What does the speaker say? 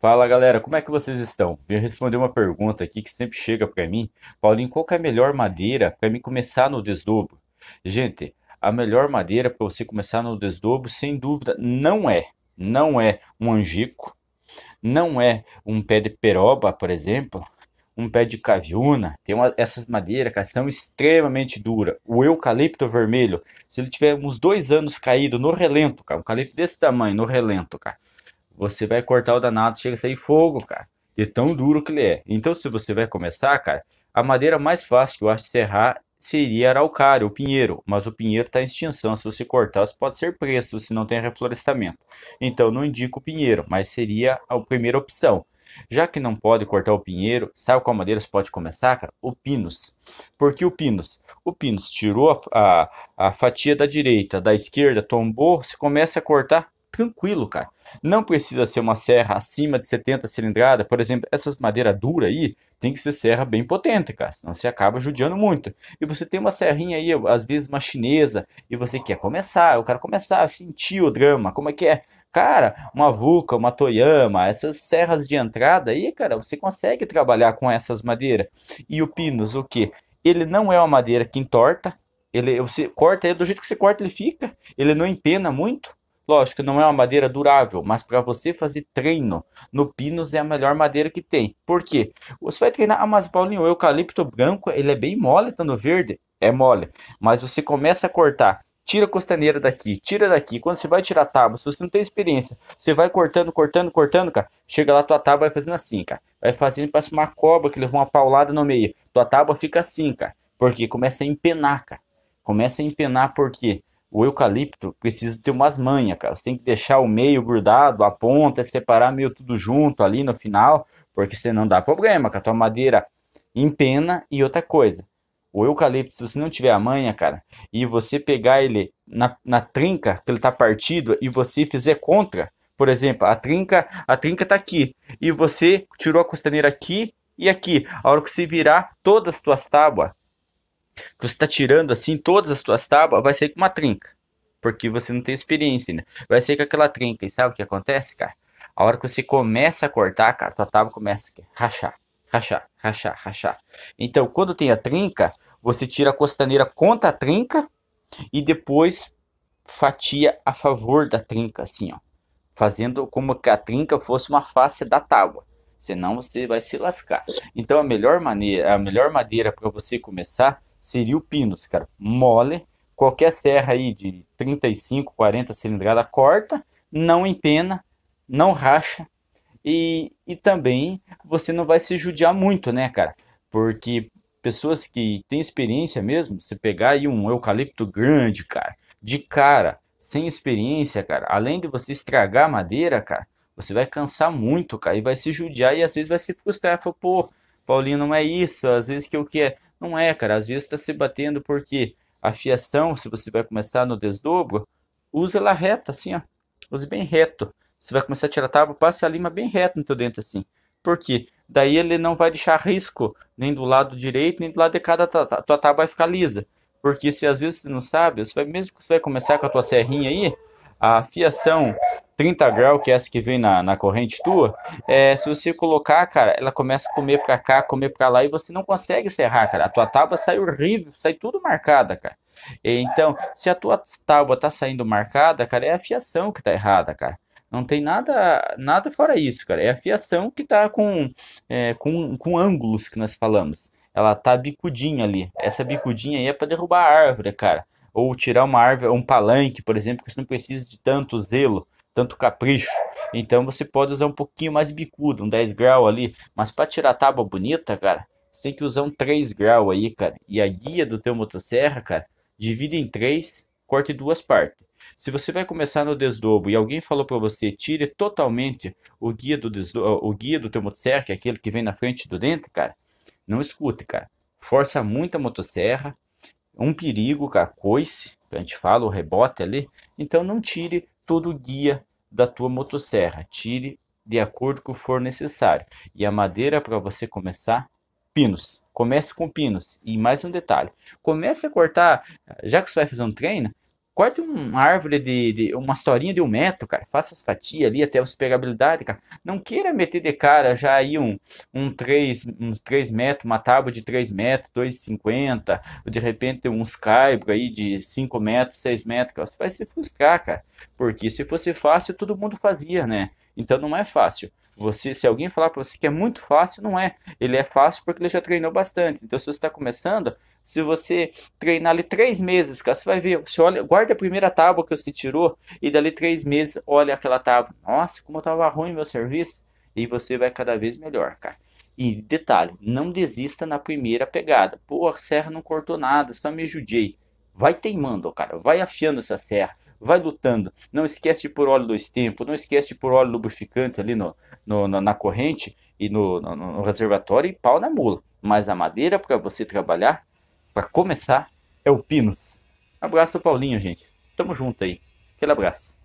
Fala galera, como é que vocês estão? Eu responder uma pergunta aqui que sempre chega para mim. Paulinho, qual é a melhor madeira para mim começar no desdobro? Gente, a melhor madeira para você começar no desdobro, sem dúvida, não é. Não é um angico, não é um pé de peroba, por exemplo, um pé de caviuna. Tem uma, essas madeiras que são extremamente duras. O eucalipto vermelho, se ele tiver uns dois anos caído no relento, cara, um eucalipto desse tamanho, no relento, cara você vai cortar o danado, chega a sair fogo, cara. De tão duro que ele é. Então, se você vai começar, cara, a madeira mais fácil que eu acho de serrar seria araucária, o pinheiro, mas o pinheiro está em extinção, se você cortar você pode ser preso se não tem reflorestamento. Então não indico o pinheiro, mas seria a primeira opção. Já que não pode cortar o pinheiro, sabe qual madeira você pode começar, cara? O pinus. Porque o pinus? O pinus tirou a, a, a fatia da direita, da esquerda, tombou, você começa a cortar tranquilo, cara. Não precisa ser uma serra acima de 70 cilindrada, por exemplo, essas madeira dura aí, tem que ser serra bem potente, cara, senão você acaba judiando muito. E você tem uma serrinha aí, às vezes uma chinesa, e você quer começar, eu quero começar a sentir o drama, como é que é? Cara, uma Vulca, uma Toyama, essas serras de entrada aí, cara, você consegue trabalhar com essas madeiras. E o Pinus, o que? Ele não é uma madeira que entorta, ele, você corta ele do jeito que você corta, ele fica, ele não empena muito, Lógico, não é uma madeira durável, mas para você fazer treino no pinus é a melhor madeira que tem. Por quê? Você vai treinar, ah, mas Paulinho, o eucalipto branco, ele é bem mole, tá no verde? É mole, mas você começa a cortar tira a costaneira daqui, tira daqui. Quando você vai tirar a tábua, se você não tem experiência, você vai cortando, cortando, cortando, cara. Chega lá, tua tábua vai fazendo assim, cara. Vai fazendo, parece uma cobra que levou uma paulada no meio. Tua tábua fica assim, cara. Porque começa a empenar, cara. Começa a empenar porque o eucalipto precisa ter umas manhas, cara. Você tem que deixar o meio grudado, a ponta, separar meio tudo junto ali no final, porque senão dá problema, que a tua madeira empena e outra coisa. O eucalipto, se você não tiver a manha, cara, e você pegar ele na, na trinca, que ele tá partido, e você fizer contra, por exemplo, a trinca, a trinca tá aqui, e você tirou a costaneira aqui e aqui. A hora que você virar todas as tuas tábuas, que você está tirando assim todas as suas tábuas, vai ser com uma trinca. Porque você não tem experiência né Vai ser com aquela trinca. E sabe o que acontece, cara? A hora que você começa a cortar, cara, tua tábua começa a rachar, rachar, rachar, rachar. Então, quando tem a trinca, você tira a costaneira contra a trinca e depois fatia a favor da trinca, assim, ó. Fazendo como que a trinca fosse uma face da tábua. Senão você vai se lascar. Então, a melhor maneira, a melhor madeira para você começar seria o Pinus, cara. Mole, qualquer serra aí de 35, 40 cilindrada corta, não empena, não racha e, e também você não vai se judiar muito, né, cara? Porque pessoas que têm experiência mesmo, se pegar aí um eucalipto grande, cara, de cara, sem experiência, cara, além de você estragar a madeira, cara, você vai cansar muito, cara, e vai se judiar e às vezes vai se frustrar, fala, pô, Paulinho, não é isso, às vezes que eu quero. É. Não é, cara. Às vezes está se batendo porque a fiação, se você vai começar no desdobro, usa ela reta, assim, ó. Use bem reto. Você vai começar a tirar a tábua, passe a lima bem reto no teu dente, assim. Por quê? Daí ele não vai deixar risco nem do lado direito, nem do lado de cada Tua tábua vai ficar lisa. Porque se às vezes você não sabe, você vai, mesmo que você vai começar com a tua serrinha aí, a fiação 30 graus, que é essa que vem na, na corrente tua, é, se você colocar, cara, ela começa a comer pra cá, comer pra lá, e você não consegue serrar, cara. A tua tábua sai horrível, sai tudo marcada, cara. Então, se a tua tábua tá saindo marcada, cara, é a fiação que tá errada, cara. Não tem nada nada fora isso, cara. É a fiação que tá com, é, com, com ângulos que nós falamos. Ela tá bicudinha ali. Essa bicudinha aí é para derrubar a árvore, cara ou tirar uma árvore, um palanque, por exemplo, que você não precisa de tanto zelo, tanto capricho. Então você pode usar um pouquinho mais bicudo, um 10 grau ali, mas para tirar a tábua bonita, cara, você tem que usar um 3 grau aí, cara. E a guia do teu motosserra, cara, divide em três, corte em duas partes. Se você vai começar no desdobro e alguém falou para você, tire totalmente o guia do desdobro, o guia do teu motosserra, que é aquele que vem na frente do dente, cara, não escute, cara. Força muito a motosserra, é um perigo com a coice, que a gente fala, o rebote ali. Então não tire todo o guia da tua motosserra, tire de acordo com o que for necessário. E a madeira para você começar, pinos. Comece com pinos. E mais um detalhe, comece a cortar, já que você vai fazer um treino, Corte uma árvore de, de, uma historinha de um metro, cara. Faça as fatias ali até você pegar habilidade, cara. Não queira meter de cara já aí um, um 3, uns três metros, uma tábua de 3 metros, 2,50, ou de repente uns caibro aí de 5 metros, 6 metros, cara. Você vai se frustrar, cara. Porque se fosse fácil, todo mundo fazia, né? Então não é fácil. Você, se alguém falar para você que é muito fácil, não é. Ele é fácil porque ele já treinou bastante. Então, se você está começando, se você treinar ali três meses, cara, você vai ver. Você olha, guarda a primeira tábua que você tirou e dali três meses olha aquela tábua. Nossa, como estava ruim meu serviço. E você vai cada vez melhor, cara. E detalhe, não desista na primeira pegada. Pô, a serra não cortou nada, só me judiei. Vai teimando, cara. Vai afiando essa serra. Vai lutando. Não esquece de pôr óleo dois tempos. Não esquece de pôr óleo lubrificante ali no, no, no na corrente e no, no, no reservatório e pau na mula. Mas a madeira para você trabalhar para começar, é o Pinos. Abraço, Paulinho, gente. Tamo junto aí. Aquele abraço.